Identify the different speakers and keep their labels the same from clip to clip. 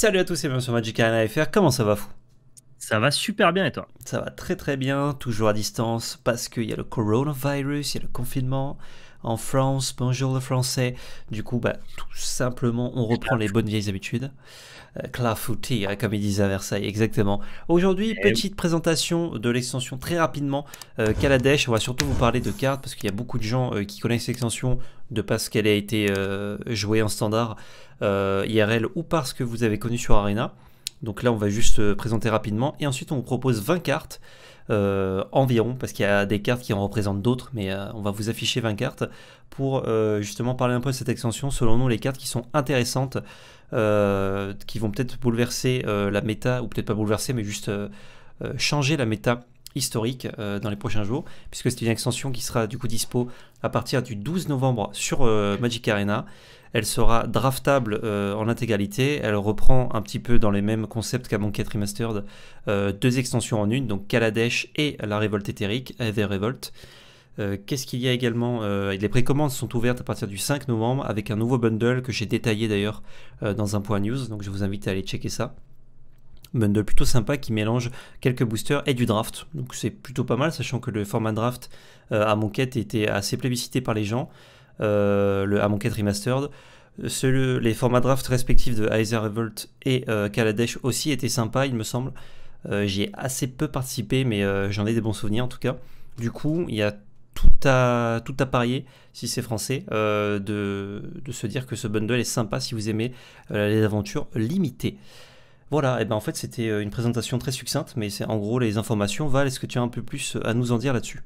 Speaker 1: Salut à tous et bienvenue sur Magic Arena FR, comment ça va fou Ça va super bien et toi Ça va très très bien, toujours à distance parce qu'il y a le coronavirus, il y a le confinement, en France, bonjour le français. Du coup, bah, tout simplement, on reprend les bonnes vieilles habitudes. Euh, hein, comme ils disent à Versailles, exactement. Aujourd'hui, eh petite présentation de l'extension très rapidement. Euh, Kaladesh, on va surtout vous parler de cartes parce qu'il y a beaucoup de gens euh, qui connaissent l'extension de parce qu'elle a été jouée en standard IRL ou parce que vous avez connu sur Arena. Donc là, on va juste présenter rapidement. Et ensuite, on vous propose 20 cartes. Euh, environ, parce qu'il y a des cartes qui en représentent d'autres, mais euh, on va vous afficher 20 cartes pour euh, justement parler un peu de cette extension, selon nous les cartes qui sont intéressantes, qui vont peut-être bouleverser la méta, ou peut-être pas bouleverser, mais juste changer la méta historique euh, dans les prochains jours, puisque c'est une extension qui sera du coup dispo à partir du 12 novembre sur euh, Magic Arena. Elle sera draftable euh, en intégralité. Elle reprend un petit peu dans les mêmes concepts qu'à Monkey Remastered deux extensions en une, donc Kaladesh et la révolte éthérique, ever Revolt. Qu'est-ce qu'il y a également Les précommandes sont ouvertes à partir du 5 novembre avec un nouveau bundle que j'ai détaillé d'ailleurs dans un point news, donc je vous invite à aller checker ça bundle plutôt sympa qui mélange quelques boosters et du draft. Donc c'est plutôt pas mal, sachant que le format draft à euh, mon était assez plébiscité par les gens, euh, le à mon remastered. les formats draft respectifs de Aether Revolt et euh, Kaladesh aussi étaient sympas, il me semble. J'y ai assez peu participé, mais j'en ai des bons souvenirs en tout cas. Du coup, il y a tout à, tout à parier, si c'est français, de, de, se dire que ce bundle est sympa si vous aimez les aventures limitées. Voilà, et ben en fait c'était euh, une présentation très succincte, mais c'est en gros les informations. Val, est-ce que tu as un peu plus euh, à nous en dire là-dessus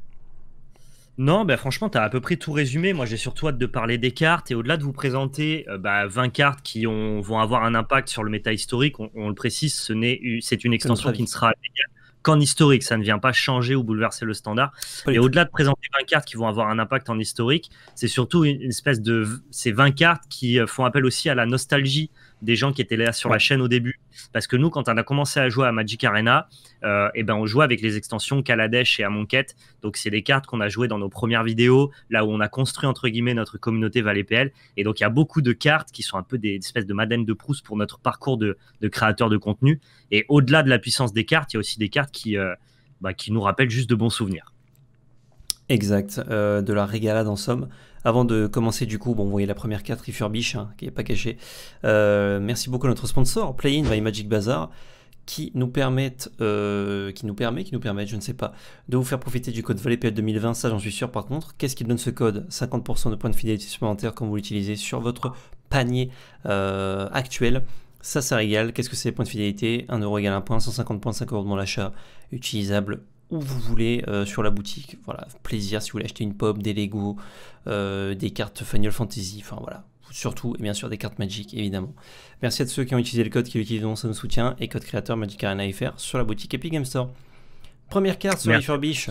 Speaker 2: non, ben franchement, tu as à peu près tout résumé. Moi, j'ai surtout hâte de parler des cartes et au-delà de vous présenter 20 euh, bah, cartes qui ont, vont avoir un impact sur le méta historique, on, le précise, c'est une extension qui ne sera qu'en historique. Ça ne vient pas changer ou bouleverser le standard. et au-delà de présenter 20 cartes qui vont avoir un impact en historique, c'est surtout une espèce de. Ces 20 cartes qui font appel aussi à la nostalgie des gens qui étaient là sur la chaîne au début. Parce que nous, quand on a commencé à jouer à Magic Arena, et euh, eh ben on jouait avec les extensions Kaladesh et Amonkhet. Donc, c'est des cartes qu'on a jouées dans nos premières vidéos, là où on a construit, entre guillemets, notre communauté pl Et donc, il y a beaucoup de cartes qui sont un peu des espèces de madènes de Proust pour notre parcours de, créateur de contenu. Et au-delà de la puissance des cartes, il y a aussi des cartes qui, euh, bah, qui nous rappellent juste de bons souvenirs. Exact,
Speaker 1: euh, de la régalade en somme. Avant de commencer, du coup, vous voyez la première carte Refurbish, hein, qui n'est pas cachée. Euh, merci beaucoup à notre sponsor, Play-In by Magic Bazaar qui nous permettent, euh, qui nous permet, qui nous permettent, je ne sais pas, de vous faire profiter du code ValetPL 2020, ça j'en suis sûr par contre. Qu'est-ce qui donne ce code 50% de points de fidélité supplémentaires quand vous l'utilisez sur votre panier euh, actuel. Ça, ça régale. Qu'est-ce que c'est les points de fidélité 1 euro égale 1 point, 150 points, 5 euros de mon achat, utilisable où vous voulez euh, sur la boutique. Voilà, plaisir si vous voulez acheter une pop, des Lego, euh, des cartes Final Fantasy, enfin voilà. Surtout, et bien sûr, des cartes Magic, évidemment. Merci à tous ceux qui ont utilisé le code qui utilisent dans son soutien et code créateur Magic Arena FR sur la boutique Epic Game Store. Première carte sur Refurbish.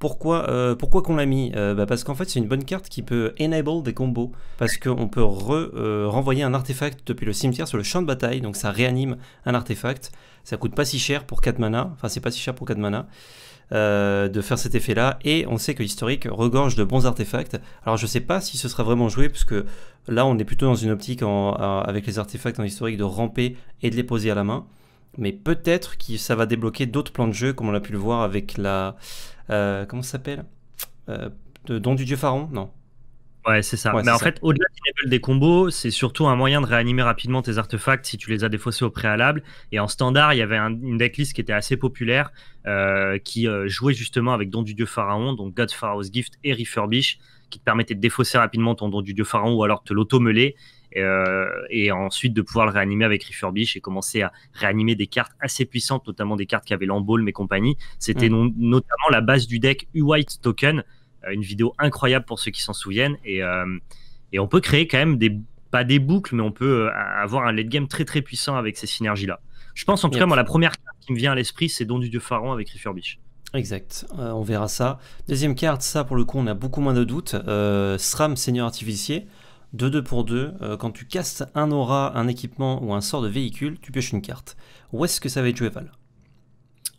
Speaker 1: Pourquoi, euh, pourquoi qu'on l'a mis bah Parce qu'en fait, c'est une bonne carte qui peut enable des combos. Parce qu'on peut renvoyer un artefact depuis le cimetière sur le champ de bataille. Donc ça réanime un artefact. Ça coûte pas si cher pour 4 mana. Enfin, c'est pas si cher pour 4 mana. Euh, de faire cet effet-là. Et on sait que l'historique regorge de bons artefacts. Alors je sais pas si ce sera vraiment joué, puisque là on est plutôt dans une optique avec les artefacts en historique de ramper et de les poser à la main. Mais peut-être que ça va débloquer d'autres plans de jeu, comme on a pu le voir avec la... Euh, comment ça s'appelle euh, Don du Dieu Pharaon Non.
Speaker 2: Ouais, c'est ça. mais en fait, au-delà des combos, c'est surtout un moyen de réanimer rapidement tes artefacts si tu les as défaussés au préalable. Et en standard, il y avait une decklist qui était assez populaire, euh, qui euh, jouait justement avec Don du Dieu Pharaon, donc God Pharaoh's Gift et Refurbish, qui te permettait de défausser rapidement ton Don du Dieu Pharaon ou alors te l'auto-meuler. Euh, et, ensuite de pouvoir le réanimer avec Refurbish et commencer à réanimer des cartes assez puissantes, notamment des cartes qui avaient l'embaume mes compagnies C'était mm. notamment la base du deck U-White Token, euh, une vidéo incroyable pour ceux qui s'en souviennent. Et, euh, et on peut créer quand même des, pas des boucles, mais on peut euh, avoir un late game très très puissant avec ces synergies-là. Je pense en tout cas, moi, la première carte qui me vient à l'esprit, c'est Don du Dieu Pharaon avec Refurbish. Exact, on verra ça. Deuxième carte, ça pour le coup, on
Speaker 1: a beaucoup moins de doutes. SRAM Seigneur Artificier, 2-2 pour 2. quand tu castes
Speaker 2: un aura, un équipement ou un sort de véhicule, tu pioches une carte. Où est-ce que ça va être joué Val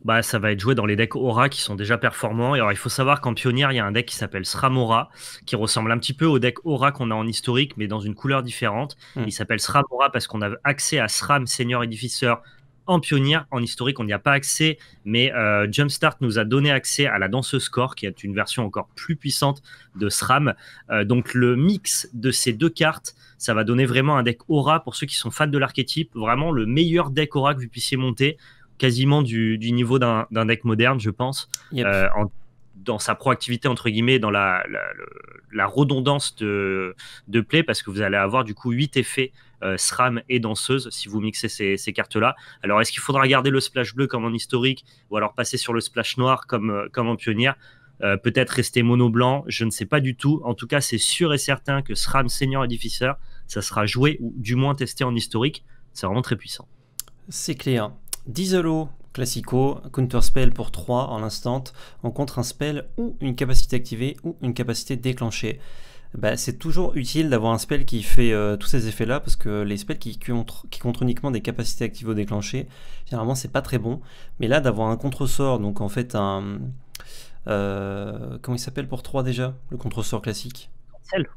Speaker 2: bah, ça va être joué dans les decks Aura qui sont déjà performants. Et alors, il faut savoir qu'en pionnière, il y a un deck qui s'appelle Sramora, qui ressemble un petit peu au deck Aura qu'on a en historique, mais dans une couleur différente. Hmm. Il s'appelle Sramora parce qu'on a accès à SRAM, Senior Edificeur en pionnière, en historique, on n'y a pas accès, mais euh, Jumpstart nous a donné accès à la danseuse score, qui est une version encore plus puissante de SRAM. Euh, donc le mix de ces deux cartes, ça va donner vraiment un deck aura pour ceux qui sont fans de l'archétype, vraiment le meilleur deck aura que vous puissiez monter quasiment du, niveau d'un deck moderne, je pense, euh, dans sa proactivité, entre guillemets, dans la, redondance de, de, play, parce que vous allez avoir du coup 8 effets euh, SRAM et danseuse si vous mixez ces, cartes-là. Alors, est-ce qu'il faudra garder le splash bleu comme en historique, ou alors passer sur le splash noir comme, euh, comme en pionnière peut-être rester mono blanc, je ne sais pas du tout. En tout cas, c'est sûr et certain que SRAM senior edificeur ça sera joué ou du moins testé en historique. C'est vraiment très puissant. C'est clair. Dizelo, classico,
Speaker 1: counter spell pour 3 en l'instant, on contre un spell ou une capacité activée ou une capacité déclenchée. Bah, c'est toujours utile d'avoir un spell qui fait euh, tous ces effets là parce que les spells qui, contre, qui uniquement des capacités activées ou déclenchées, généralement c'est pas très bon. Mais là d'avoir un contre-sort, donc en fait un... Euh, comment il s'appelle pour 3 déjà Le contre-sort classique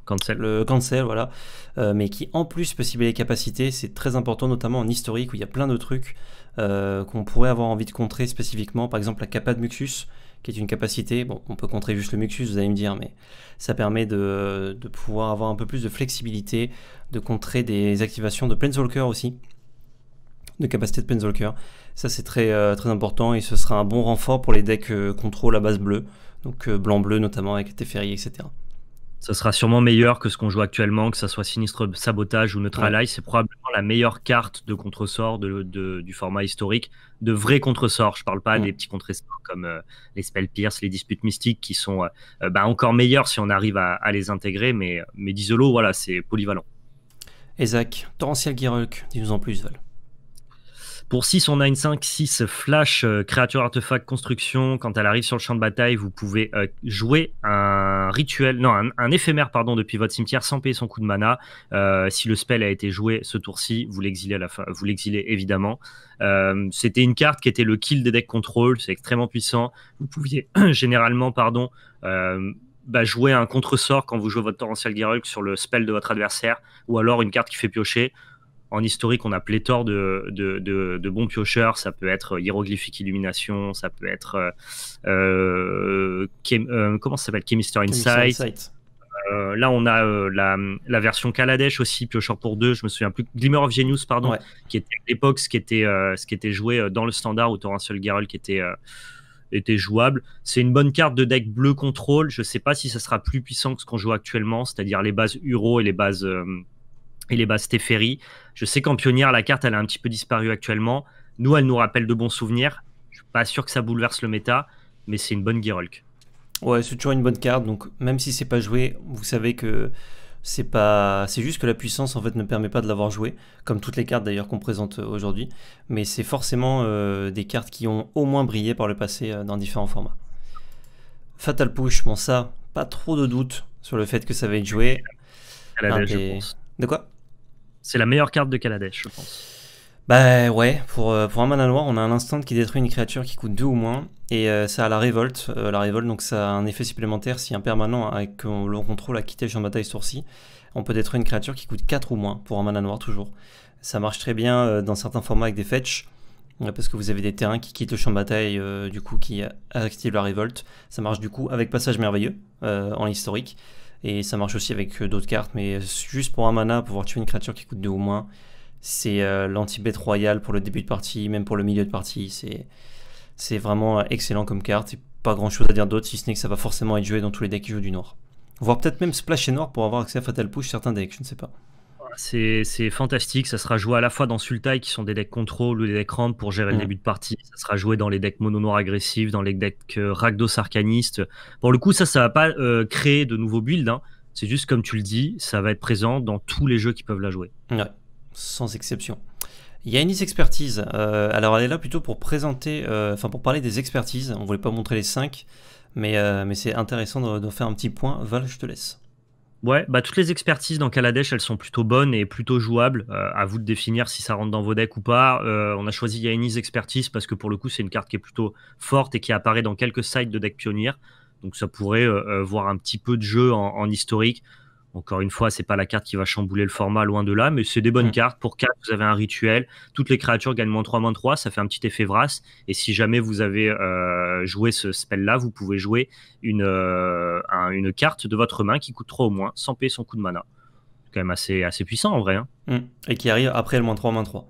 Speaker 1: Cancel. Le cancel, voilà. Euh, mais qui en plus peut cibler les capacités, c'est très important, notamment en historique où il y a plein de trucs euh, qu'on pourrait avoir envie de contrer spécifiquement. Par exemple, la capa de Muxus, qui est une capacité. Bon, on peut contrer juste le Muxus, vous allez me dire, mais ça permet de, pouvoir avoir un peu plus de flexibilité, de contrer des activations de Planeswalker aussi de capacité de Planeswalker. Ça, c'est très, euh, très important et ce sera un bon renfort pour les decks contrôle à base bleue, donc blanc-bleu notamment avec Teferi,
Speaker 2: etc. Ce sera sûrement meilleur que ce qu'on joue actuellement, que ça soit Sinistre Sabotage ou Neutralize. C'est probablement la meilleure carte de contresort de, du format historique, de vrais contresort Je parle pas mm. des petits contresorts comme euh, les Spell Pierce, les Disputes Mystiques, qui sont euh, euh, bah, encore meilleurs si on arrive à, les intégrer. Mais, mais d'Isolo, voilà, c'est polyvalent. Isaac, Torrentiel Girulk, dis-nous en plus, Val. Pour 6, on a une 5-6 flash euh, créature artefact construction. Quand elle arrive sur le champ de bataille, vous pouvez euh, jouer un rituel, non, un, éphémère pardon, depuis votre cimetière sans payer son coup de mana. Euh, si le spell a été joué ce tour-ci, vous l'exilez à la fin, vous l'exilez évidemment. C'était une carte qui était le kill des decks contrôle, c'est extrêmement puissant. Vous pouviez généralement, pardon, bah, jouer un contre-sort quand vous jouez votre torrentiel Geralt sur le spell de votre adversaire, ou alors une carte qui fait piocher en historique, on a pléthore de, de, bons piocheurs. Ça peut être euh, hiéroglyphique illumination, ça peut être euh, euh, comment ça s'appelle Chemister Insight. là, on a la, version Kaladesh aussi, piocheur pour deux. Je me souviens plus Glimmer of Genius, pardon, qui était à l'époque ce qui était ce qui était joué dans le standard ou d'un Girl seul qui était était jouable. C'est une bonne carte de deck bleu contrôle. Je ne sais pas si ça sera plus puissant que ce qu'on joue actuellement, c'est-à-dire les bases Uro et les bases et les basses Teferi. Je sais qu'en pionnière, la carte, elle a un petit peu disparu actuellement. Nous, elle nous rappelle de bons souvenirs. Je suis pas sûr que ça bouleverse le méta, mais c'est une bonne Girolk. Ouais, c'est toujours une bonne carte. Donc, même
Speaker 1: si c'est pas joué, vous savez que c'est pas, c'est juste que la puissance en fait ne permet pas de l'avoir joué, comme toutes les cartes d'ailleurs qu'on présente euh, aujourd'hui. Mais c'est forcément euh, des cartes qui ont au moins brillé par le passé euh, dans différents formats. Fatal Push, bon ça, pas trop de doute sur le fait que ça va être joué. De quoi c'est la meilleure carte de Kaladesh, je pense. Bah ouais, pour, euh, pour un mana noir, on a un instant qui détruit une créature qui coûte 2 ou moins, et euh, ça a la révolte. Euh, la révolte, donc ça a un effet supplémentaire si un permanent avec le contrôle a quitté le champ de bataille sourcil. On peut détruire une créature qui coûte 4 ou moins pour un mana noir, toujours. Ça marche très bien dans certains formats avec des fetch, parce que vous avez des terrains qui quittent le champ de bataille, du coup, qui activent la révolte. Ça marche du coup avec Passage Merveilleux en historique. Et ça marche aussi avec euh, d'autres cartes, mais juste pour un mana, pouvoir tuer une créature qui coûte 2 ou moins, c'est euh, l'anti-bête royale pour le début de partie, même pour le milieu de partie. C'est, c'est vraiment euh, excellent comme carte. Et pas grand chose à dire d'autre, si ce n'est que ça va forcément être joué dans tous les decks qui jouent du Nord.
Speaker 2: Voire peut-être même Splash et Noir pour avoir accès à Fatal Push certains decks, je ne sais pas c'est fantastique. Ça sera joué à la fois dans Sultai, qui sont des decks contrôle ou des decks ramp pour gérer le mm. début de partie. Ça sera joué dans les decks mono noir agressifs, dans les decks euh, Rakdos Pour le coup, ça, ça va pas euh, créer de nouveaux builds. Hein. C'est juste, comme tu le dis, ça va être présent dans tous les jeux qui peuvent la jouer.
Speaker 1: sans exception. Yannis Expertise, euh, alors elle est là plutôt pour présenter, euh, enfin pour parler des expertises. On voulait pas montrer les 5, mais, c'est intéressant de faire un petit point.
Speaker 2: Val, je te laisse. Ouais, bah toutes les expertises dans Kaladesh, elles sont plutôt bonnes et plutôt jouables. Euh, à vous de définir si ça rentre dans vos decks ou pas. Euh, on a choisi Yaini's Expertise parce que pour le coup, c'est une carte qui est plutôt forte et qui apparaît dans quelques sites de decks pionniers, Donc ça pourrait euh, voir un petit peu de jeu en historique. Encore une fois, c'est pas la carte qui va chambouler le format, loin de là, mais c'est des bonnes mm. cartes. Pour 4, vous avez un rituel. Toutes les créatures gagnent moins 3, moins 3. Ça fait un petit effet Vras. Et si jamais vous avez euh, joué ce spell-là, vous pouvez jouer une, euh, une carte de votre main qui coûte 3 au moins, sans payer son coup de mana. C'est quand même assez, assez puissant en vrai. Hein. Mm. Et qui
Speaker 1: arrive après le moins
Speaker 2: 3, moins 3.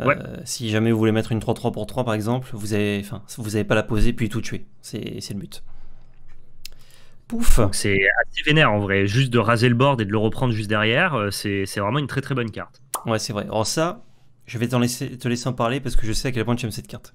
Speaker 2: Euh, si jamais vous voulez mettre une 3-3 pour 3 par exemple, vous avez, vous n'avez pas la poser puis tout tuer. C'est le but. Pouf. C'est assez vénère en vrai. Juste de raser le board et de le reprendre juste derrière, euh, c'est vraiment une très très bonne
Speaker 1: carte. Ouais, c'est vrai. Alors ça, je vais laisser, te laisser en parler parce que je sais à quel point tu aimes cette carte.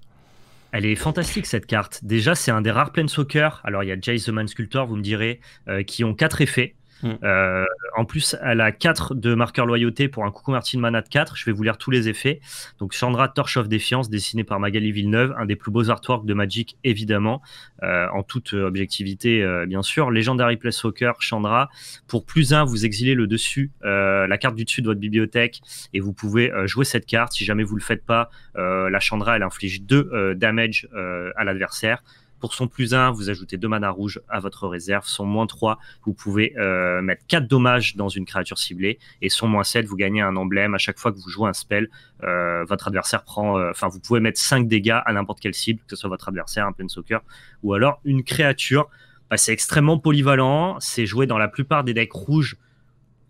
Speaker 2: Elle est fantastique cette carte. Déjà, c'est un des rares Planeswalker. Alors, il y a Jace the Man Sculptor, vous me direz, euh, qui ont quatre effets. Mm. Euh, en plus, elle a 4 de marqueur loyauté pour un coucou Martin Mana de 4. Je vais vous lire tous les effets. Donc, Chandra Torch of Défiance, dessiné par Magali Villeneuve, un des plus beaux artworks de Magic, évidemment, euh, en toute euh, objectivité, bien sûr. Legendary Place Soccer, Chandra. Pour plus 1, vous exilez le dessus, la carte du dessus de votre bibliothèque, et vous pouvez jouer cette carte. Si jamais vous ne le faites pas, la Chandra, elle inflige 2 damage à l'adversaire. Pour son plus 1, vous ajoutez 2 mana rouge à votre réserve. Son moins 3, vous pouvez euh, mettre 4 dommages dans une créature ciblée. Et son moins 7, vous gagnez un emblème. À chaque fois que vous jouez un spell, euh, votre adversaire prend. Euh, enfin, vous pouvez mettre 5 dégâts à n'importe quelle cible, que ce soit votre adversaire, un soccer ou alors une créature. Bah, c'est extrêmement polyvalent. C'est joué dans la plupart des decks rouges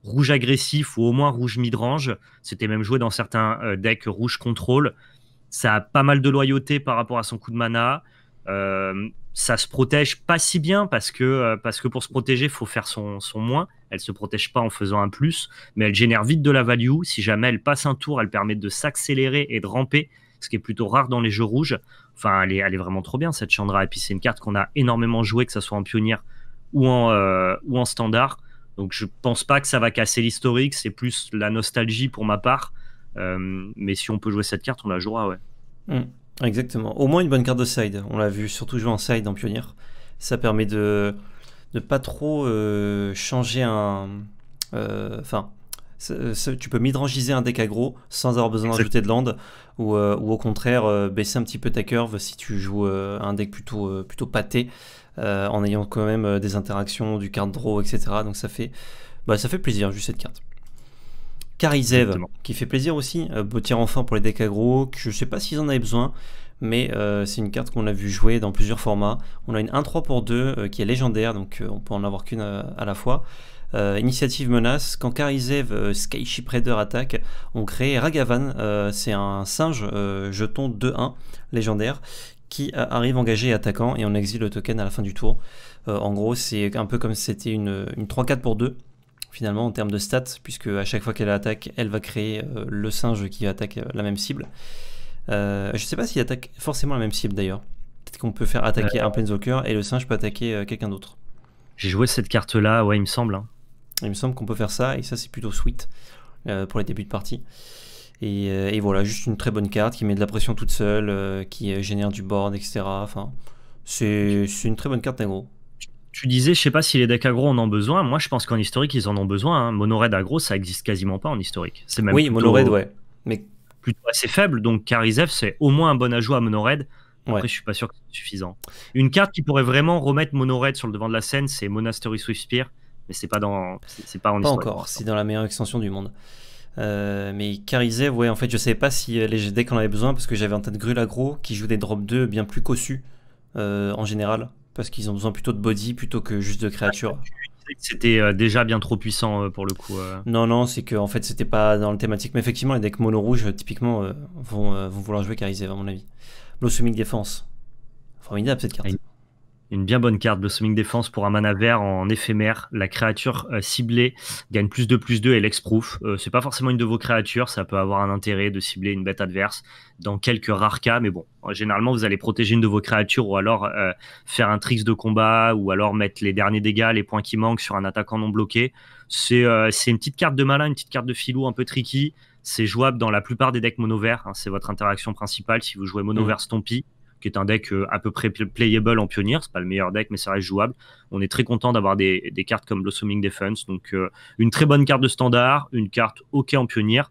Speaker 2: rouge agressif ou au moins rouge midrange. C'était même joué dans certains decks rouge contrôle. Ça a pas mal de loyauté par rapport à son coup de mana. Euh, ça se protège pas si bien parce que, euh, parce que pour se protéger, il faut faire son, moins. Elle se protège pas en faisant un plus, mais elle génère vite de la value. Si jamais elle passe un tour, elle permet de s'accélérer et de ramper, ce qui est plutôt rare dans les jeux rouges. Enfin, elle est, vraiment trop bien cette Chandra. Et puis c'est une carte qu'on a énormément jouée, que ce soit en pionnière ou en, euh, ou en standard. Donc je pense pas que ça va casser l'historique, c'est plus la nostalgie pour ma part. mais si on peut jouer cette carte, on la jouera, ouais. Mm. Exactement. Au moins
Speaker 1: une bonne carte de side. On l'a vu surtout jouer en side en pionnier. Ça permet de ne pas trop euh, changer un. Euh, enfin. tu peux midrangiser un deck aggro sans avoir besoin d'ajouter de land ou, euh, ou au contraire baisser un petit peu ta curve si tu joues un deck plutôt, plutôt pâté en ayant quand même des interactions du card draw etc donc ça fait bah, ça fait plaisir juste cette carte Karizev, qui fait plaisir aussi, euh, tir enfin pour les decks aggro, que je sais pas s'ils en avaient besoin, mais euh, c'est une carte qu'on a vu jouer dans plusieurs formats. On a une 1-3 pour 2 euh, qui est légendaire, donc on peut en avoir qu'une à, la fois. initiative menace, quand Karizev Ship Raider attaque, on crée Ragavan, c'est un singe jeton 2-1 légendaire qui arrive engagé et attaquant et on exile le token à la fin du tour. en gros c'est un peu comme si c'était une 3-4 pour 2 finalement en termes de stats, puisque à chaque fois qu'elle attaque, elle va créer euh, le singe qui attaque euh, la même cible. Euh, je sais pas s'il attaque forcément la même cible d'ailleurs. Peut-être qu'on peut faire attaquer euh, un Planeswalker et le singe peut attaquer quelqu'un d'autre.
Speaker 2: J'ai joué cette carte là, ouais, il me semble. Hein.
Speaker 1: Il me semble qu'on peut faire ça, et ça c'est plutôt sweet pour les débuts de partie. Et, et, voilà, juste une très bonne carte qui met de la pression toute seule, qui génère du
Speaker 2: board, etc. Enfin, c'est une très bonne carte, d'aggro tu disais, je sais pas si les decks agro en ont besoin. Moi, je pense qu'en historique, ils en ont besoin. Hein. aggro agro, ça existe quasiment pas en historique. C'est oui, Monored, ouais. Mais plutôt assez faible. Donc Karizev, c'est au moins un bon ajout à Monored. Après, je suis pas sûr que c'est suffisant. Une carte qui pourrait vraiment remettre Monored sur le devant de la scène, c'est Monastery Spear, mais c'est pas dans, c'est pas en pas encore. C'est dans la meilleure extension du monde. Euh,
Speaker 1: mais Karizev, ouais, en fait, je savais pas si euh, les decks en avaient besoin parce que j'avais en tête Grulagro qui joue des drops 2 bien plus cossus euh, en général. Parce qu'ils ont besoin plutôt de body plutôt que juste de créature.
Speaker 2: Ah, c'était euh, déjà bien trop puissant euh, pour le coup. Euh.
Speaker 1: Non, non, c'est que en fait c'était pas dans le thématique. Mais effectivement, les decks mono rouge typiquement vont, vouloir jouer Carizé, à mon avis. Blossoming Défense.
Speaker 2: Formidable cette carte. Ah, une bien bonne carte, Blossoming Défense pour un mana vert en éphémère. La créature euh, ciblée gagne plus de plus 2 et l'ex-proof. Euh, c'est pas forcément une de vos créatures, ça peut avoir un intérêt de cibler une bête adverse dans quelques rares cas, mais bon, généralement vous allez protéger une de vos créatures ou alors euh, faire un tricks de combat ou alors mettre les derniers dégâts, les points qui manquent sur un attaquant non bloqué. C'est une petite carte de malin, une petite carte de filou un peu tricky. C'est jouable dans la plupart des decks mono vert hein, c'est votre interaction principale si vous jouez mono mm. vert Stompy qui est un deck euh, à peu près playable en pionnier. C'est pas le meilleur deck, mais ça reste jouable. On est très content d'avoir des, cartes comme Blossoming Defense. Donc, euh, une très bonne carte de standard, une carte OK en pionnier.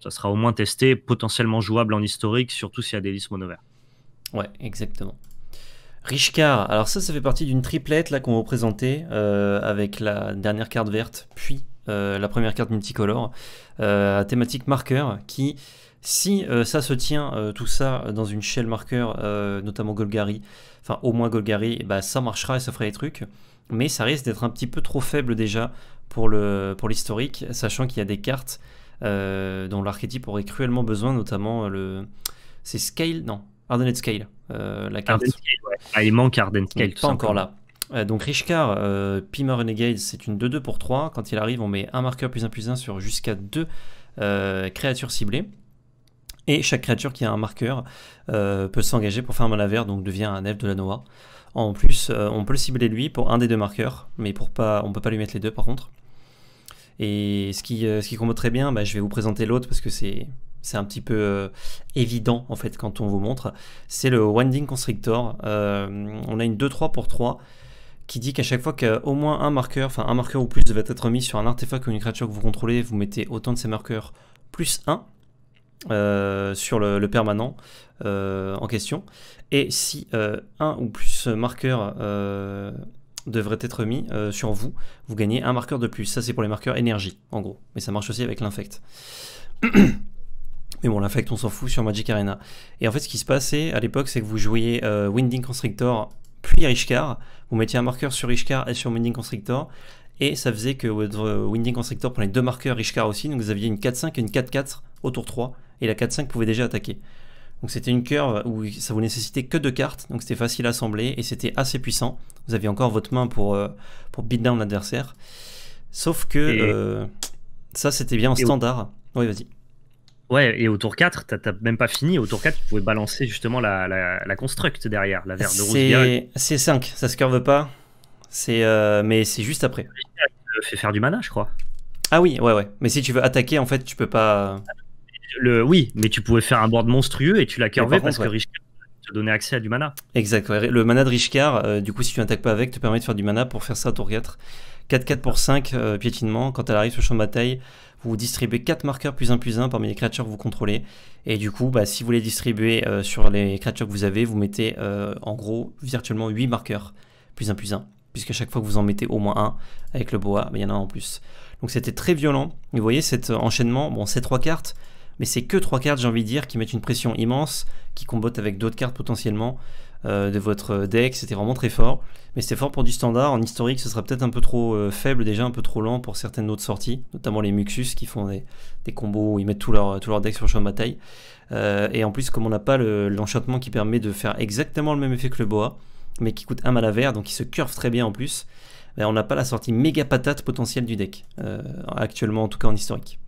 Speaker 2: Ça sera au moins testé, potentiellement jouable en historique, surtout s'il y a des listes mono
Speaker 1: Ouais, exactement. Richcar, alors ça, ça fait partie d'une triplette là qu'on va présenter euh, avec la dernière carte verte, puis euh, la première carte multicolore, euh, à thématique marqueur, qui, si euh, ça se tient tout ça dans une shell marqueur, notamment Golgari, enfin au moins Golgari, bah, ça marchera et ça fera des trucs, mais ça risque d'être un petit peu trop faible déjà pour l'historique, pour sachant qu'il y a des cartes dont l'archétype aurait cruellement besoin, notamment le... C'est Scale Non, Ardennet Scale. la carte. Scale,
Speaker 2: ouais. ah, il manque Arden Scale. Il pas encore là
Speaker 1: donc Rishkar, euh, Pima Renegade, c'est une 2-2 pour 3. Quand il arrive, on met un marqueur plus un plus un sur jusqu'à deux euh, créatures ciblées. Et chaque créature qui a un marqueur euh, peut s'engager pour faire un malaver, donc devient un elf de la Noah. En plus, on peut le cibler lui pour un des deux marqueurs, mais pour pas, on peut pas lui mettre les deux par contre. Et ce qui, ce combat très bien, bah, je vais vous présenter l'autre parce que c'est c'est un petit peu évident en fait quand on vous montre, c'est le Winding Constrictor. on a une 2-3 pour 3 qui dit qu'à chaque fois qu'au moins un marqueur, enfin un marqueur ou plus devait être mis sur un artefact ou une créature que vous contrôlez, vous mettez autant de ces marqueurs plus un, euh, sur le, permanent euh, en question. Et si euh, un ou plus marqueurs devrait être mis sur vous, vous gagnez un marqueur de plus. Ça c'est pour les marqueurs énergie en gros. Mais ça marche aussi avec l'infect. Mais bon, l'infect, on s'en fout sur Magic Arena. Et en fait, ce qui se passait à l'époque, c'est que vous jouiez Winding Constrictor puis Richcar. Vous mettiez un marqueur sur Richcar et sur Winding Constrictor. Et ça faisait que votre Winding Constrictor prenait deux marqueurs Richcar aussi. Donc vous aviez une 4-5 et une 4-4 autour tour 3. Et la 4-5 pouvait déjà attaquer. Donc c'était une curve où ça vous nécessitait que deux cartes. Donc c'était facile à assembler et c'était assez puissant. Vous aviez encore votre main pour, euh, pour beat down l'adversaire. Sauf que euh, ça c'était bien en standard. Oui,
Speaker 2: vas-y. Ouais, et au tour 4, t'as même pas fini. Au tour 4, tu pouvais balancer justement la, constructe derrière, la verre de rouge.
Speaker 1: C'est 5, ça se curve pas. C'est euh, mais c'est juste après. fait faire du mana, je crois. Ah oui, ouais, ouais. Mais si tu veux attaquer, en fait, tu peux pas. Le, oui, mais tu pouvais faire un board monstrueux et tu la curvé parce que Rishkar te donnait accès à du mana. Exact, le mana de Richcard, euh, du coup, si tu attaques pas avec, te permet de faire du mana pour faire ça au tour 4. 4-4 pour 5 euh, piétinement. Quand elle arrive sur le champ de bataille, vous distribuez 4 marqueurs plus 1 plus 1 parmi les créatures que vous contrôlez. Et du coup, bah, si vous les distribuez euh, sur les créatures que vous avez, vous mettez euh, en gros virtuellement 8 marqueurs plus 1 plus 1. Puisqu'à chaque fois que vous en mettez au moins un, avec le boa, bah, il y en a un en plus. Donc c'était très violent. Vous voyez cet enchaînement, bon, c'est 3 cartes, mais c'est que 3 cartes, j'ai envie de dire, qui mettent une pression immense, qui combattent avec d'autres cartes potentiellement. Euh, de votre deck, c'était vraiment très fort. Mais c'était fort pour du standard. En historique, ce sera peut-être un peu trop euh, faible, déjà un peu trop lent pour certaines autres sorties, notamment les Muxus qui font des, combos où ils mettent tout leur, tout deck sur le champ de bataille. Euh, et en plus, comme on n'a pas l'enchantement qui permet de faire exactement le même effet que le boa, mais qui coûte un mal à verre, donc il se curve très bien en plus, ben, on n'a pas la sortie méga patate potentielle du deck, actuellement en tout cas en historique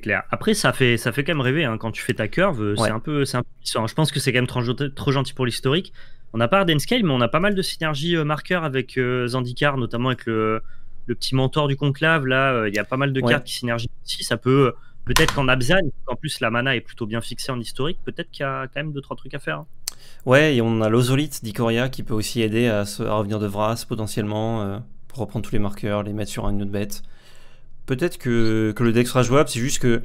Speaker 2: clair. Après, ça fait, ça fait quand même rêver. Hein. Quand tu fais ta curve, euh, c'est un peu, Je pense que c'est quand même trop, gentil pour l'historique. On a pas d'enscale mais on a pas mal de synergies euh, marqueurs avec euh, Zandikar, notamment avec le, petit mentor du conclave. Là, il y a pas mal de cartes qui synergisent aussi. Ça peut, peut-être qu'en Abzan, en plus la mana est plutôt bien fixée en historique, peut-être qu'il y a quand même deux trois trucs à faire. Hein.
Speaker 1: Ouais, et on a l'Ozolite d'Ikoria qui peut aussi aider à, revenir de Vras potentiellement, pour reprendre tous les marqueurs, les mettre sur une autre bête peut-être que, le deck sera jouable, c'est juste que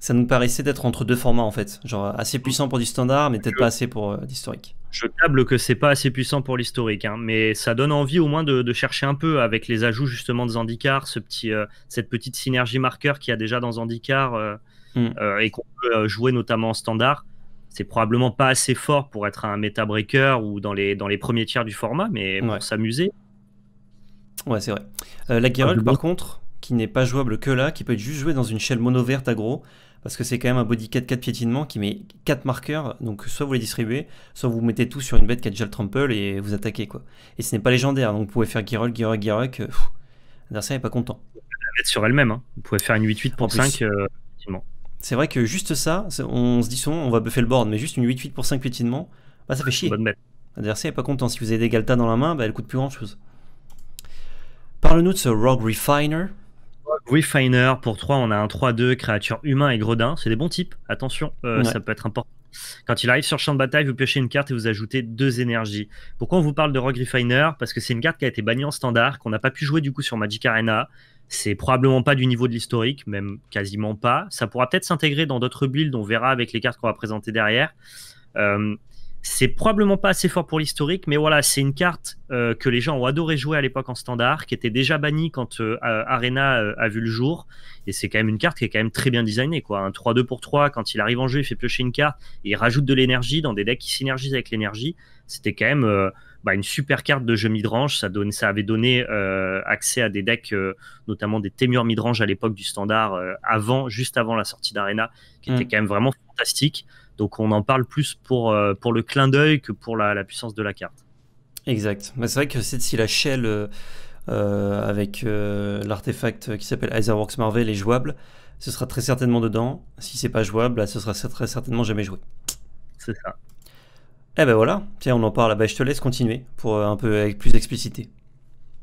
Speaker 1: ça nous paraissait d'être entre deux formats en fait. Genre assez puissant pour du standard, mais peut-être pas
Speaker 2: assez pour euh, l'historique. Je table que c'est pas assez puissant pour l'historique, hein, mais ça donne envie au moins de, chercher un peu avec les ajouts justement de Zandikar, ce petit, euh, cette petite synergie marqueur qu'il y a déjà dans Zandikar euh, mm. et qu'on peut jouer notamment en standard. C'est probablement pas assez fort pour être un meta breaker ou dans les, dans les premiers tiers du format, mais pour s'amuser. Ouais, c'est vrai. la Guerrol, ah, par contre, qui n'est pas jouable que là, qui peut être juste joué dans une
Speaker 1: shell mono verte aggro, parce que c'est quand même un body 4-4 piétinement qui met 4 marqueurs, donc soit vous les distribuez, soit vous mettez tout sur une bête qui a déjà le trample et vous attaquez quoi. Et ce n'est pas légendaire, donc vous pouvez faire Girol, Girol, Girol, euh, l'adversaire n'est pas content. La sur elle-même, hein. vous pouvez faire une 8-8 pour 5, euh, piétinement C'est vrai que juste ça, on se dit souvent on va buffer le board, mais juste une 8-8 pour 5 piétinement, bah, ça fait chier. L'adversaire n'est pas content, si vous avez des Galta dans la main, bah, elle coûte plus grand chose.
Speaker 2: Parle-nous de ce Rogue Refiner, Refiner pour 3, on a un 3-2, créature humain et gredin. C'est des bons types, attention, euh, ça peut être important. Quand il arrive sur champ de bataille, vous piochez une carte et vous ajoutez deux énergies. Pourquoi on vous parle de Rogue Refiner Parce que c'est une carte qui a été bannie en standard, qu'on n'a pas pu jouer du coup sur Magic Arena. C'est probablement pas du niveau de l'historique, même quasiment pas. Ça pourra peut-être s'intégrer dans d'autres builds, on verra avec les cartes qu'on va présenter derrière. Euh, c'est probablement pas assez fort pour l'historique, mais voilà, c'est une carte euh, que les gens ont adoré jouer à l'époque en standard, qui était déjà bannie quand euh, Arena euh, a vu le jour. Et c'est quand même une carte qui est quand même très bien designée. Quoi. Un 3-2 pour 3, quand il arrive en jeu, il fait piocher une carte et il rajoute de l'énergie dans des decks qui synergisent avec l'énergie. C'était quand même bah, une super carte de jeu midrange. Ça, donne, ça avait donné accès à des decks, notamment des Temur midrange à l'époque du standard, avant, juste avant la sortie d'Arena, qui était mm. quand même vraiment fantastique. Donc on en parle plus pour, euh, pour le clin d'œil que pour la, puissance de la carte. Exact. Mais c'est vrai que si la shell euh,
Speaker 1: euh, avec l'artefact qui s'appelle Works Marvel est jouable, ce sera très certainement dedans. Si c'est pas jouable, bah, ce sera très certainement jamais joué. C'est ça. Eh ben voilà, tiens, on en parle. Ah bah, je te laisse continuer pour un peu avec plus d'explicité.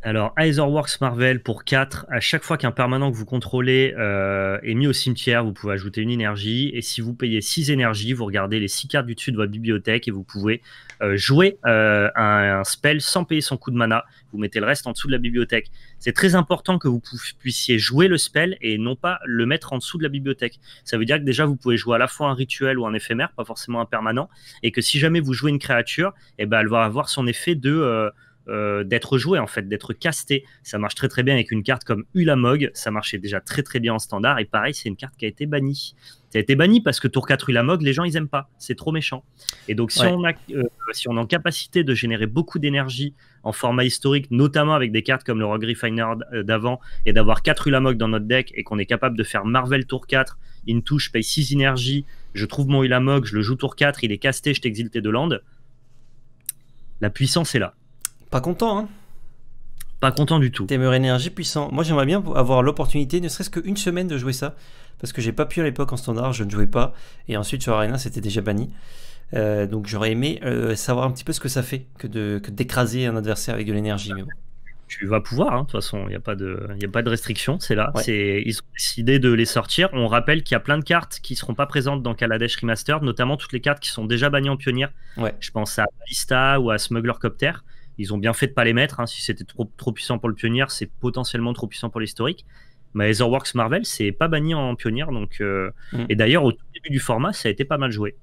Speaker 2: Alors, Aetherworks Marvel pour 4. À chaque fois qu'un permanent que vous contrôlez euh, est mis au cimetière, vous pouvez ajouter une énergie. Et si vous payez 6 énergies, vous regardez les 6 cartes du dessus de votre bibliothèque et vous pouvez euh, jouer euh, un, spell sans payer son coup de mana. Vous mettez le reste en dessous de la bibliothèque. C'est très important que vous puissiez jouer le spell et non pas le mettre en dessous de la bibliothèque. Ça veut dire que déjà, vous pouvez jouer à la fois un rituel ou un éphémère, pas forcément un permanent. Et que si jamais vous jouez une créature, eh ben, elle va avoir son effet de euh, d'être joué en fait, d'être casté. Ça marche très très bien avec une carte comme Ulamog, ça marchait déjà très très bien en standard et pareil, c'est une carte qui a été bannie. Ça a été banni parce que tour 4 Ulamog, les gens ils aiment pas, c'est trop méchant. Et donc si, on a, euh, si on est en capacité de générer beaucoup d'énergie en format historique, notamment avec des cartes comme le Rogue Refiner euh, d'avant et d'avoir 4 Ulamog dans notre deck et qu'on est capable de faire Marvel tour 4, une touche, paye 6 énergies, je trouve mon Ulamog, je le joue tour 4, il est casté, je t'exile de land. La puissance est là. Pas content, hein.
Speaker 1: Pas content du tout. une énergie puissant. Moi, j'aimerais bien avoir l'opportunité, ne serait-ce qu'une semaine, de jouer ça. Parce que j'ai pas pu à l'époque en standard, je ne jouais pas. Et ensuite, sur Arena, c'était déjà banni. Euh, donc j'aurais aimé euh, savoir un petit peu ce que ça fait que, de, d'écraser un adversaire avec de l'énergie.
Speaker 2: Tu vas pouvoir, hein, de toute façon, il n'y a, pas de, a pas de restriction, c'est là. C'est, ils ont décidé de les sortir. On rappelle qu'il y a plein de cartes qui ne seront pas présentes dans Kaladesh remaster notamment toutes les cartes qui sont déjà bannies en pionnière Ouais. Je pense à vista ou à Smuggler Copter. Ils ont bien fait de pas les mettre. Hein. Si c'était trop, trop puissant pour le pionnier, c'est potentiellement trop puissant pour l'historique. Mais works Marvel, c'est pas banni en pionnier. Donc, euh, mm. Et d'ailleurs, au tout début du format, ça a été pas mal joué.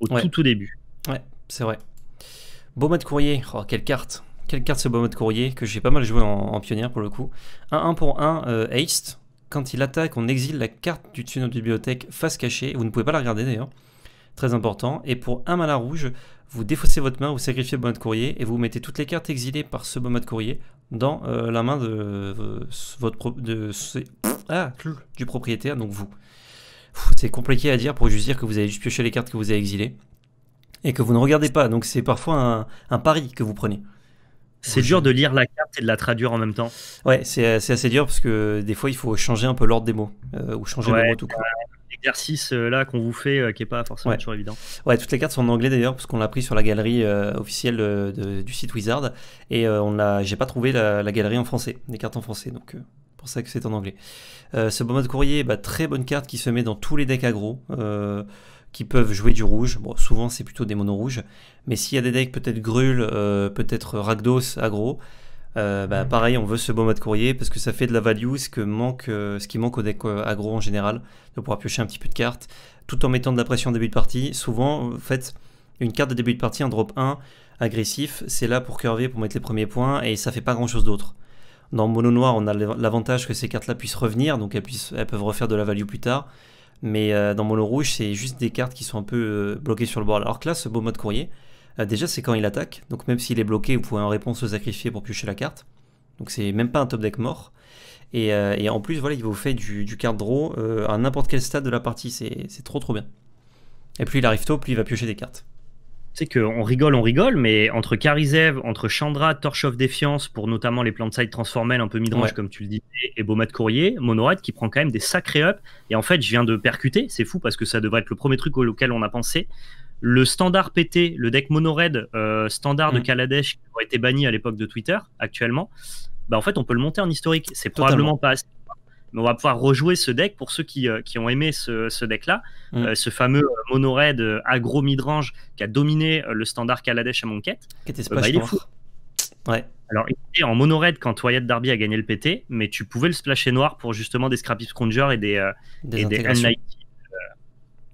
Speaker 2: Au tout, tout début. Ouais, c'est vrai. Beau mode courrier. Oh, quelle carte Quelle carte ce beau mode courrier que j'ai pas
Speaker 1: mal joué en, pionnier pour le coup. 1-1 pour 1, euh, Haste. Quand il attaque, on exile la carte du tunnel de bibliothèque face cachée. Vous ne pouvez pas la regarder d'ailleurs très important. Et pour un à rouge, vous défaussez votre main, vous sacrifiez le bonnet de courrier et vous mettez toutes les cartes exilées par ce bonnet de courrier dans euh, la main de, votre pro de, ah, du propriétaire, donc vous. C'est compliqué à dire pour juste dire que vous avez juste pioché les cartes que vous avez exilées et que vous ne regardez pas. Donc c'est parfois un, pari que vous prenez. C'est dur de lire la carte et de la traduire en même temps. Ouais, c'est assez dur parce que des fois il faut changer un peu l'ordre des mots euh, ou changer le mot
Speaker 2: tout court exercice euh, là qu'on vous fait euh, qui n'est pas forcément toujours évident.
Speaker 1: Ouais, toutes les cartes sont en anglais d'ailleurs, parce qu'on l'a pris sur la galerie euh, officielle du site Wizard. Et on j'ai pas trouvé la, galerie en français, les cartes en français. Donc pour ça que c'est en anglais. ce bombard de Courrier, bah, très bonne carte qui se met dans tous les decks aggro. qui peuvent jouer du rouge, bon, souvent c'est plutôt des monos rouges, mais s'il y a des decks peut-être Grul, peut-être ragdos aggro, euh, bah, pareil, on veut ce beau mode courrier parce que ça fait de la value, ce, que manque, euh, ce qui manque au deck euh, agro en général, de pouvoir piocher un petit peu de cartes, tout en mettant de la pression en début de partie. Souvent, en fait, une carte de début de partie, en drop 1 agressif, c'est là pour curver, pour mettre les premiers points, et ça fait pas grand chose d'autre. Dans mono noir, on a l'avantage que ces cartes-là puissent revenir, donc elles, peuvent refaire de la value plus tard. Mais dans mono rouge, c'est juste des cartes qui sont un peu bloquées sur le bord. Alors que là, ce beau mode courrier, bah, déjà, c'est quand il attaque. Donc même s'il est bloqué, vous pouvez en réponse le sacrifier pour piocher la carte. Donc c'est même pas un top deck mort. Et, euh, en plus, voilà, il vous fait du, card draw euh,
Speaker 2: à n'importe quel stade de la partie. C'est trop trop bien. Et plus il arrive tôt, plus il va piocher des cartes. C'est qu'on rigole, on rigole, mais entre Karizev, entre Chandra, Torch of Defiance, pour notamment les plans de side transformels un peu midrange, comme tu le disais, et Baumat Courrier, Monorad qui prend quand même des sacrés up. Et en fait, je viens de percuter, c'est fou parce que ça devrait être le premier truc auquel on a pensé le standard PT, le deck mono-red euh, standard de mm. Kaladesh qui aurait été banni à l'époque de Twitter, actuellement, bah en fait, on peut le monter en historique. C'est probablement pas assez. Mais on va pouvoir rejouer ce deck pour ceux qui, euh, ont aimé ce, ce deck-là. Mm. Euh, ce fameux mono-red agro midrange qui a dominé le standard Kaladesh à Monquette. quête était bah, splash Alors, il était en mono-red quand Wyatt Darby a gagné le PT, mais tu pouvais le splasher noir pour justement des Scrappy Scrounger et des, des, et des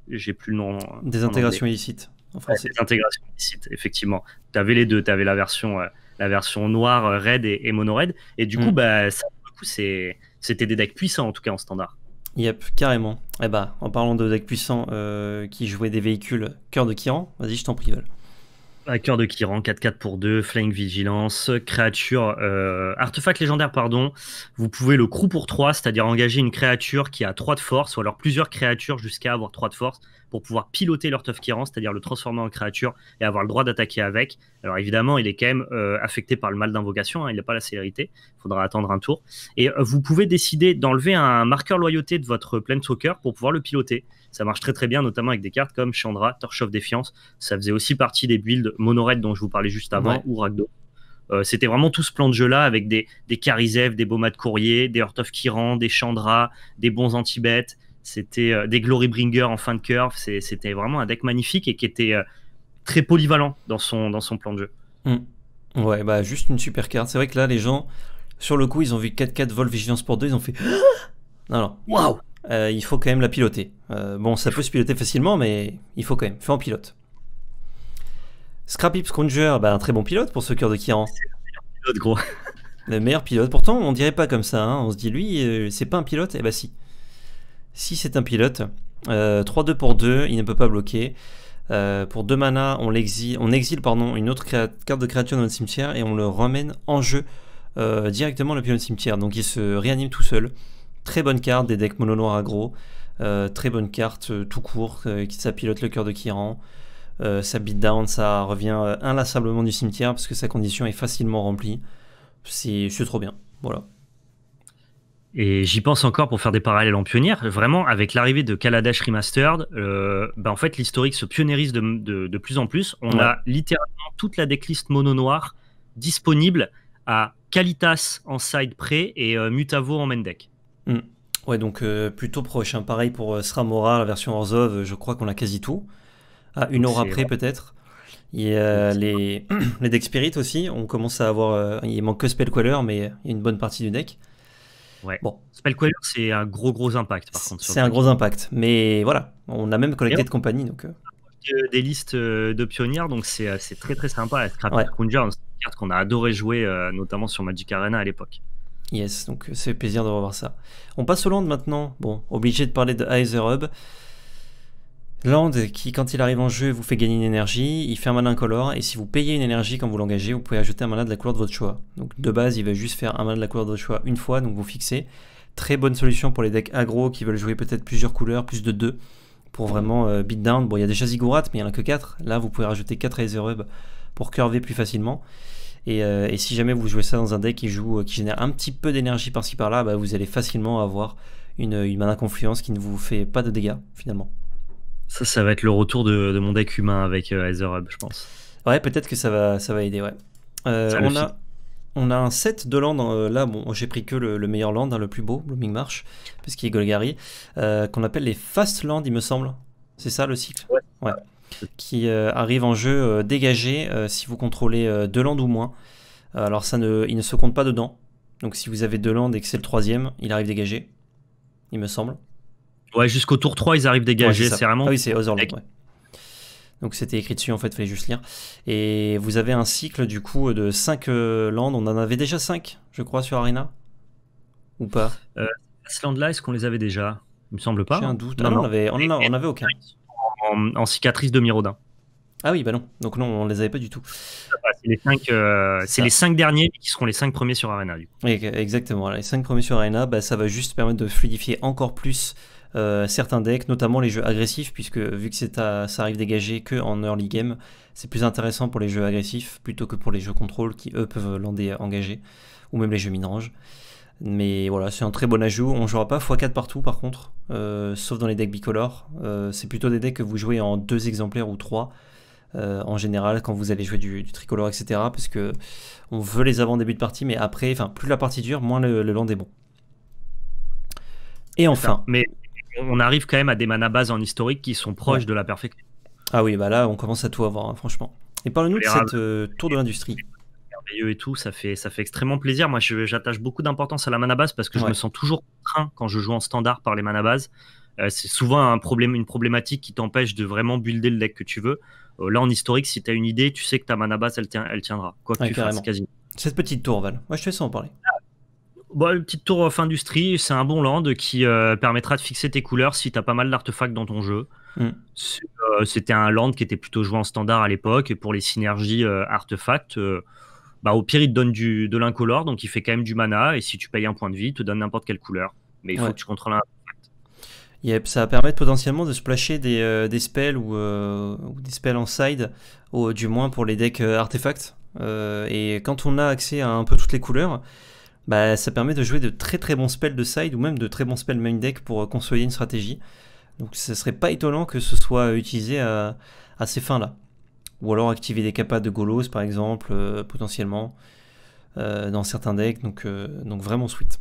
Speaker 2: j'ai plus le nom. Euh, des intégrations illicites en français. Des intégrations illicites, effectivement. Tu avais les deux, tu avais la version, euh, la version noire, euh, raid et, mono raid. Et du coup, mm. bah, c'était des decks puissants en tout cas en standard. Yep,
Speaker 1: carrément. Et eh bah, en parlant de decks puissants qui jouaient des véhicules cœur de Kiran, vas-y, je t'en prie, Val.
Speaker 2: Hacker de Kiran, 4-4 pour 2, Flying Vigilance, créature, euh, artefact légendaire, pardon. Vous pouvez le crew pour 3, c'est-à-dire engager une créature qui a 3 de force, ou alors plusieurs créatures jusqu'à avoir 3 de force pour pouvoir piloter leur Kiran, c'est-à-dire le transformer en créature et avoir le droit d'attaquer avec. Alors évidemment, il est quand même euh, affecté par le mal d'invocation, hein, il n'a pas la célérité, il faudra attendre un tour. Et euh, vous pouvez décider d'enlever un marqueur loyauté de votre Planeswalker pour pouvoir le piloter. Ça marche très très bien, notamment avec des cartes comme Chandra, Torch of Defiance. Ça faisait aussi partie des builds Monored dont je vous parlais juste avant, ou Ragdo. Euh, c'était vraiment tout ce plan de jeu-là avec des, des Karizev, des Bomas de Courrier, des Hortof of Kiran, des Chandra, des bons anti-bêtes, c'était euh, des Glory Bringer en fin de curve. C'était vraiment un deck magnifique et qui était euh, très polyvalent dans son, dans son plan de jeu. Mm. Ouais, bah juste une super carte. C'est vrai que là, les gens,
Speaker 1: sur le coup, ils ont vu 4-4 Vol Vigilance pour 2, ils ont fait. Non, non. Waouh euh, Il faut quand même la piloter. bon, ça peut se piloter facilement, mais il faut quand même. Fais en pilote. Scrappy Scrounger, bah, un très bon pilote pour ce cœur de Kiran. Le meilleur pilote, gros. Pourtant, on dirait pas comme ça. Hein. On se dit, lui, c'est pas un pilote. et eh bah, si. Si c'est un pilote, 3-2 euh, pour 2, il ne peut pas bloquer. Euh, pour 2 mana, on, exile, une autre carte de créature dans le cimetière et on le ramène en jeu euh, directement le pilote cimetière. Donc il se réanime tout seul. Très bonne carte des decks mono noir aggro. très bonne carte tout court. qui ça pilote le cœur de Kiran. ça beat down, ça revient inlassablement du cimetière parce que sa condition est facilement remplie. C'est trop bien. Voilà.
Speaker 2: Et j'y pense encore pour faire des parallèles en pionnière. Vraiment, avec l'arrivée de Kaladesh Remastered, euh, bah, en fait, l'historique se pionnérise de, de, plus en plus. On a littéralement toute la decklist mono noire disponible à Kalitas en side pré et euh, Mutavo en main deck. Hmm. Ouais, donc euh, plutôt proche. Hein.
Speaker 1: Pareil pour Sramora, la version Orzov, je crois qu'on a quasi tout. À une heure après, peut-être. Et les, les deck spirit aussi, on commence à avoir. il manque que Spellcaller, mais il y a une bonne partie du deck. Ouais. Bon. c'est un gros, gros impact, par contre. C'est un gros impact.
Speaker 2: Mais voilà, on a même collecté de compagnie. Donc, euh. Des listes euh, de pionnières, donc c'est euh, très, très sympa. Scrapper ouais. Hein, une carte qu'on a adoré jouer, notamment sur Magic Arena à l'époque. Yes, donc c'est plaisir de revoir ça. On passe au land maintenant. Bon, obligé de parler
Speaker 1: de Aether Hub. Land qui, quand il arrive en jeu, vous fait gagner une énergie, il fait un mana incolore, et si vous payez une énergie quand vous l'engagez, vous pouvez ajouter un mana de la couleur de votre choix. Donc de base, il va juste faire un mana de la couleur de votre choix une fois, donc vous fixez. Très bonne solution pour les decks aggro qui veulent jouer peut-être plusieurs couleurs, plus de deux, pour vraiment euh, beat down. Bon, il y a déjà Ziggurat, mais il n'y en a que 4. Là, vous pouvez rajouter 4 azerub pour curver plus facilement. Euh, et, si jamais vous jouez ça dans un deck qui, joue, euh, qui génère un petit peu d'énergie par-ci par-là, bah, vous allez facilement avoir une, une mana confluence qui ne vous fait pas de dégâts finalement.
Speaker 2: Ça, ça va être le retour de, mon deck humain avec euh, Hub, je pense.
Speaker 1: Ouais, peut-être que ça va, ça va aider, ouais. Euh, on, a, on a un set de land, hein, euh, là, bon, j'ai pris que le, meilleur land, hein, le plus beau, Blooming Marsh, qu'il est Golgari, euh, qu'on appelle les Fast Land, il me semble. C'est ça le cycle Ouais. Qui arrive en jeu dégagé si vous contrôlez deux landes ou moins. Alors, ça ne, il ne se compte pas dedans. Donc, si vous avez deux landes et que c'est le troisième, il arrive dégagé, il me semble.
Speaker 2: Ouais, jusqu'au tour 3, ils arrivent dégagés. c'est vraiment. Ah oui, c'est
Speaker 1: Otherland. Ouais. Donc c'était écrit dessus en fait, il fallait juste lire. Et vous avez un cycle du coup de 5 euh, landes. On en avait déjà 5, je
Speaker 2: crois, sur Arena Ou pas euh, Ces landes-là, est-ce qu'on les avait déjà Il me semble pas. J'ai un doute. Non, ah On, avait, avait aucun. En, cicatrice de Mirodin. Ah oui, bah non.
Speaker 1: Donc non, on les avait pas du tout. C'est les 5 euh, c'est les derniers qui seront les 5 premiers sur Arena. exactement. Les 5 premiers sur Arena, bah, ça va juste permettre de fluidifier encore plus euh, certains decks, notamment les jeux agressifs, puisque vu que ça arrive dégagé que en early game, c'est plus intéressant pour les jeux agressifs plutôt que pour les jeux contrôle qui eux peuvent lander engager, ou même les jeux midrange. Mais voilà, c'est un très bon ajout. On jouera pas x4 partout par contre, euh, sauf dans les decks bicolores. Euh, c'est plutôt des decks que vous jouez en deux exemplaires ou trois. en général quand vous allez jouer du, tricolore, etc. Parce que on veut les avant début de partie, mais après, enfin, plus la partie dure, moins le, land est bon. Et enfin. mais on
Speaker 2: arrive quand même à des mana bases en historique qui sont proches de la perfection. Ah oui, bah là, on commence à tout avoir, hein, franchement. Et parle-nous de cette euh, tour de l'industrie. Et tout, ça fait, ça fait extrêmement plaisir. Moi, j'attache beaucoup d'importance à la mana base parce que je me sens toujours contraint quand je joue en standard par les mana euh, c'est souvent un problème, une problématique qui t'empêche de vraiment builder le deck que tu veux. Euh, là, en historique, si tu as une idée, tu sais que ta mana base, elle, tient, elle tiendra. Quoi que tu fasses, Cette petite tour, Val. Moi, je te laisse en parler. Ah, Bon, le petite tour off-industrie, euh, c'est un bon land qui euh, permettra de fixer tes couleurs si tu as pas mal d'artefacts dans ton jeu. Mm. Euh, c'était un land qui était plutôt joué en standard à l'époque, et pour les synergies artefacts, bah, au pire, il te donne du, de l'incolore, donc il fait quand même du mana, et si tu payes un point de vie, il te donne n'importe quelle couleur. Mais il faut que tu contrôles un
Speaker 1: artefact. ça va permettre potentiellement de splasher des, spells ou, des spells en side, ou, du moins pour les decks artefacts. et quand on a accès à un peu toutes les couleurs, bah, ça permet de jouer de très très bons spells de side ou même de très bons spells main deck pour euh, consolider une stratégie. Donc ce serait pas étonnant que ce soit euh, utilisé à, ces fins-là. Ou alors activer des capas de Golos par exemple, euh, potentiellement, dans certains decks, donc, donc vraiment sweet.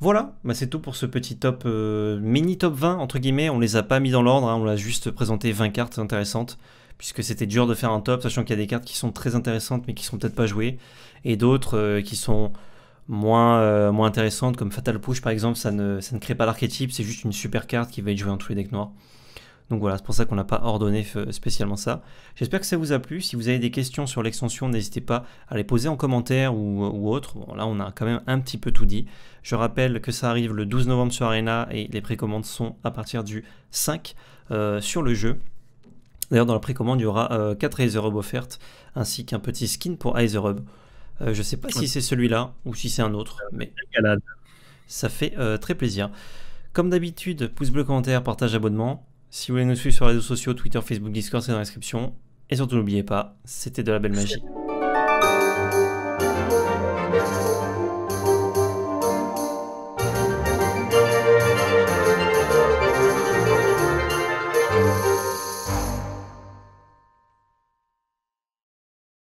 Speaker 1: Voilà, bah c'est tout pour ce petit top, mini top 20 entre guillemets, on les a pas mis dans l'ordre, hein. on l'a juste présenté 20 cartes intéressantes, puisque c'était dur de faire un top, sachant qu'il y a des cartes qui sont très intéressantes mais qui sont peut-être pas jouées, et d'autres qui sont moins, euh, intéressantes, comme Fatal Push par exemple, ça ne, crée pas l'archétype, c'est juste une super carte qui va être jouée en tous les decks noirs. Donc voilà, c'est pour ça qu'on n'a pas ordonné euh, spécialement ça. J'espère que ça vous a plu. Si vous avez des questions sur l'extension, n'hésitez pas à les poser en commentaire ou, autre. là, on a quand même un petit peu tout dit. Je rappelle que ça arrive le 12 novembre sur Arena et les précommandes sont à partir du 5 euh, sur le jeu. D'ailleurs, dans la précommande, il y aura 4 Aether Hub offertes ainsi qu'un petit skin pour Aether Hub. Euh, je ne sais pas si c'est celui-là ou si c'est un autre, mais euh, ça fait euh, très plaisir. Comme d'habitude, pouce bleu, commentaire, partage, abonnement. Si vous voulez nous suivre sur les réseaux sociaux, Twitter, Facebook, Discord, c'est dans la description. Et surtout, n'oubliez pas, c'était de la belle magie.